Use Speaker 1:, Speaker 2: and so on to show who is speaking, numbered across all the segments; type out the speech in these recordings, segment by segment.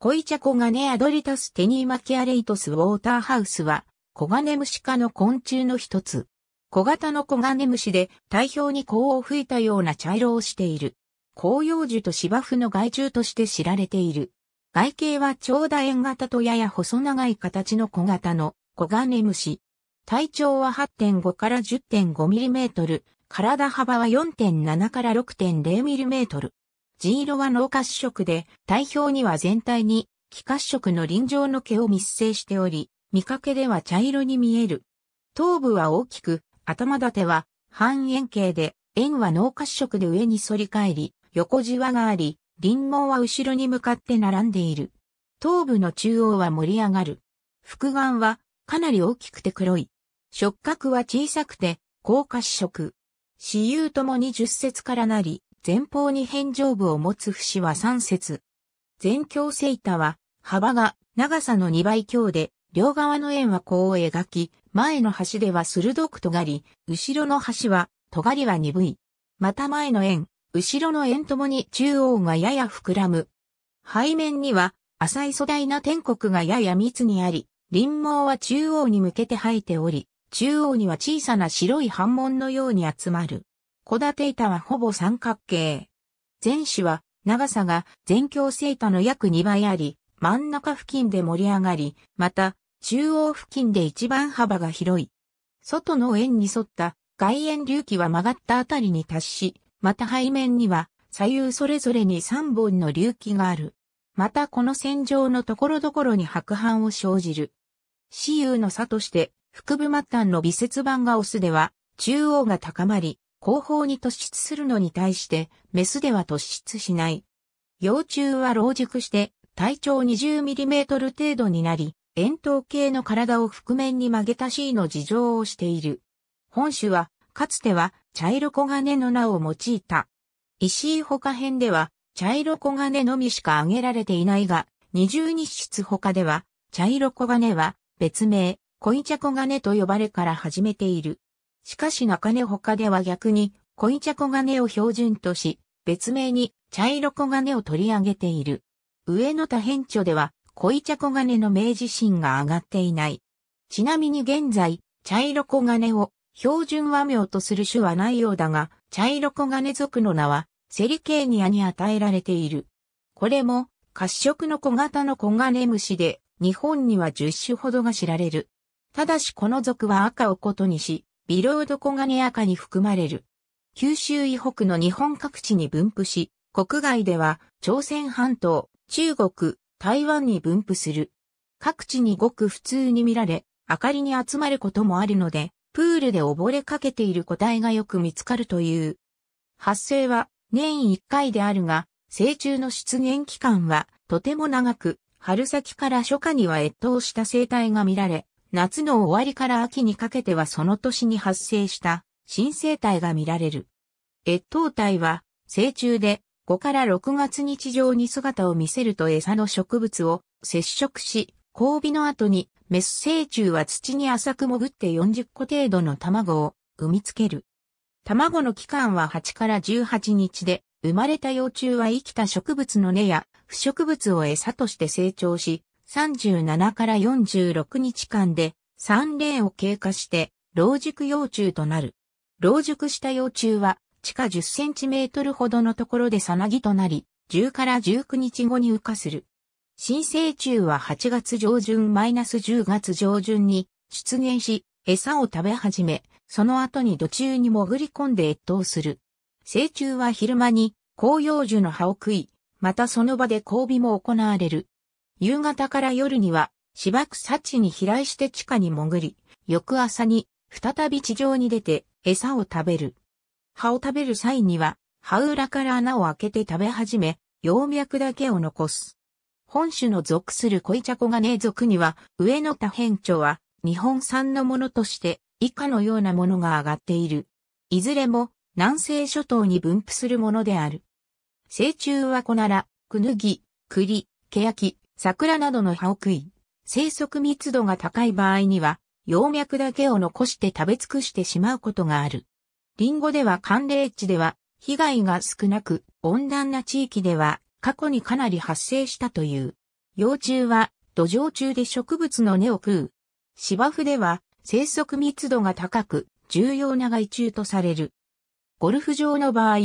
Speaker 1: コイチャコガネアドリタステニーマキアレイトスウォーターハウスは、コガネムシ科の昆虫の一つ。小型のコガネムシで体表に甲を吹いたような茶色をしている。紅葉樹と芝生の害虫として知られている。外形は長楕円型とやや細長い形の小型のコガネムシ。体長は8.5から10.5ミリメートル、体幅は4.7から6.0ミリメートル。地色は脳褐色で、体表には全体に気褐色の臨場の毛を密生しており、見かけでは茶色に見える。頭部は大きく、頭立ては半円形で、円は脳褐色で上に反り返り、横じわがあり、臨毛は後ろに向かって並んでいる。頭部の中央は盛り上がる。腹眼はかなり大きくて黒い。触覚は小さくて、高褐色。私有ともに十節からなり、前方に返上部を持つ節は3節。前強セイタは、幅が長さの2倍強で、両側の円は弧を描き、前の端では鋭く尖り、後ろの端は、尖りは鈍い。また前の円、後ろの円ともに中央がやや膨らむ。背面には、浅い粗大な天国がやや密にあり、輪毛は中央に向けて生えており、中央には小さな白い斑紋のように集まる。小立板はほぼ三角形。前肢は長さが全強セ板の約2倍あり、真ん中付近で盛り上がり、また中央付近で一番幅が広い。外の円に沿った外円隆起は曲がったあたりに達し、また背面には左右それぞれに3本の隆起がある。またこの線上のところどころに白斑を生じる。私有の差として、腹部末端の微節板がオスでは、中央が高まり、後方に突出するのに対して、メスでは突出しない。幼虫は老熟して、体長 20mm 程度になり、円筒形の体を覆面に曲げた C の事情をしている。本種は、かつては、茶色黄金の名を用いた。石井他編では、茶色黄金のみしか挙げられていないが、二重日室他では、茶色黄金は、別名、小イチャ黄金と呼ばれから始めている。しかし中根他では逆に、恋茶黄金を標準とし、別名に茶色黄金を取り上げている。上野多変著では、恋茶黄金の明治心が上がっていない。ちなみに現在、茶色黄金を標準和名とする種はないようだが、茶色黄金族の名は、セリケーニアに与えられている。これも、褐色の小型の黄金虫で、日本には10種ほどが知られる。ただしこの族は赤をことにし、ビロードコガネアカに含まれる。九州以北の日本各地に分布し、国外では朝鮮半島、中国、台湾に分布する。各地にごく普通に見られ、明かりに集まることもあるので、プールで溺れかけている個体がよく見つかるという。発生は年1回であるが、成虫の出現期間はとても長く、春先から初夏には越冬した生態が見られ、夏の終わりから秋にかけてはその年に発生した新生体が見られる。越冬体は、成虫で5から6月日常に姿を見せると餌の植物を接触し、交尾の後にメス成虫は土に浅く潜って40個程度の卵を産みつける。卵の期間は8から18日で、生まれた幼虫は生きた植物の根や不植物を餌として成長し、37から46日間で3例を経過して老熟幼虫となる。老熟した幼虫は地下10センチメートルほどのところでさなぎとなり、10から19日後に羽化する。新生虫は8月上旬マイナス10月上旬に出現し、餌を食べ始め、その後に土中に潜り込んで越冬する。成虫は昼間に紅葉樹の葉を食い、またその場で交尾も行われる。夕方から夜には芝草地に飛来して地下に潜り、翌朝に再び地上に出て餌を食べる。葉を食べる際には、葉裏から穴を開けて食べ始め、葉脈だけを残す。本種の属するチ茶コガネ属には、上の多変著は、日本産のものとして、以下のようなものが上がっている。いずれも、南西諸島に分布するものである。成虫はコナラ、クヌギ、栗、ケヤキ、桜などの葉を食い、生息密度が高い場合には、葉脈だけを残して食べ尽くしてしまうことがある。リンゴでは寒冷地では被害が少なく、温暖な地域では過去にかなり発生したという。幼虫は土壌中で植物の根を食う。芝生では生息密度が高く、重要な害虫とされる。ゴルフ場の場合、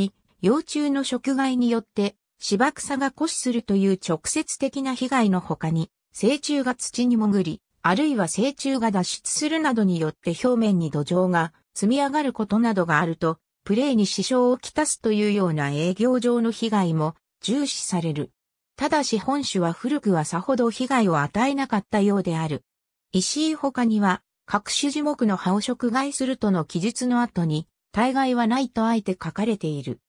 Speaker 1: 幼虫の食害によって芝草が枯死するという直接的な被害の他に、成虫が土に潜り、あるいは成虫が脱出するなどによって表面に土壌が積み上がることなどがあると、プレイに支障をきたすというような営業上の被害も重視される。ただし本種は古くはさほど被害を与えなかったようである。石井他には、各種樹木の葉を食害するとの記述の後に、大概はないとあえて書かれている。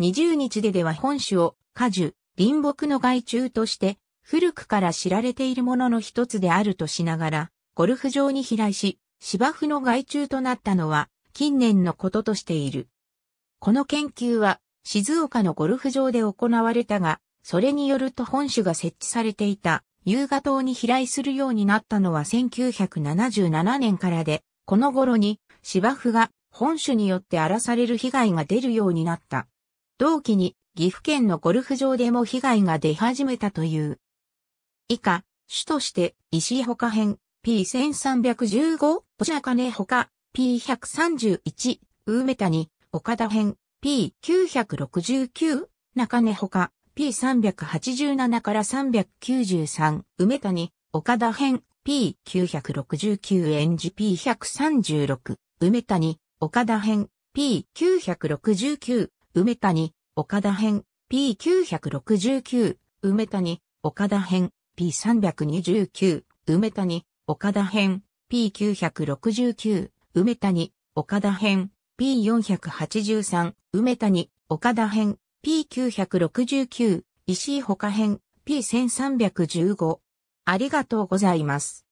Speaker 1: 20日ででは本種を果樹、林木の害虫として、古くから知られているものの一つであるとしながら、ゴルフ場に飛来し、芝生の害虫となったのは、近年のこととしている。この研究は、静岡のゴルフ場で行われたが、それによると本種が設置されていた、夕方島に飛来するようになったのは1977年からで、この頃に芝生が本種によって荒らされる被害が出るようになった。同期に岐阜県のゴルフ場でも被害が出始めたという。以下、主として石ほか編 P1315、星金ほか P131、梅メタ岡田編 P969、中根ほか P387 から393、梅谷、岡田編 P969 演じ P136、梅谷、岡田編 P969 梅谷、岡田編、P969、梅谷、岡田編、P329、梅谷、岡田編、P969、梅谷、岡田編、P483、梅谷、岡田編、P969、石井他編、P1315。ありがとうございます。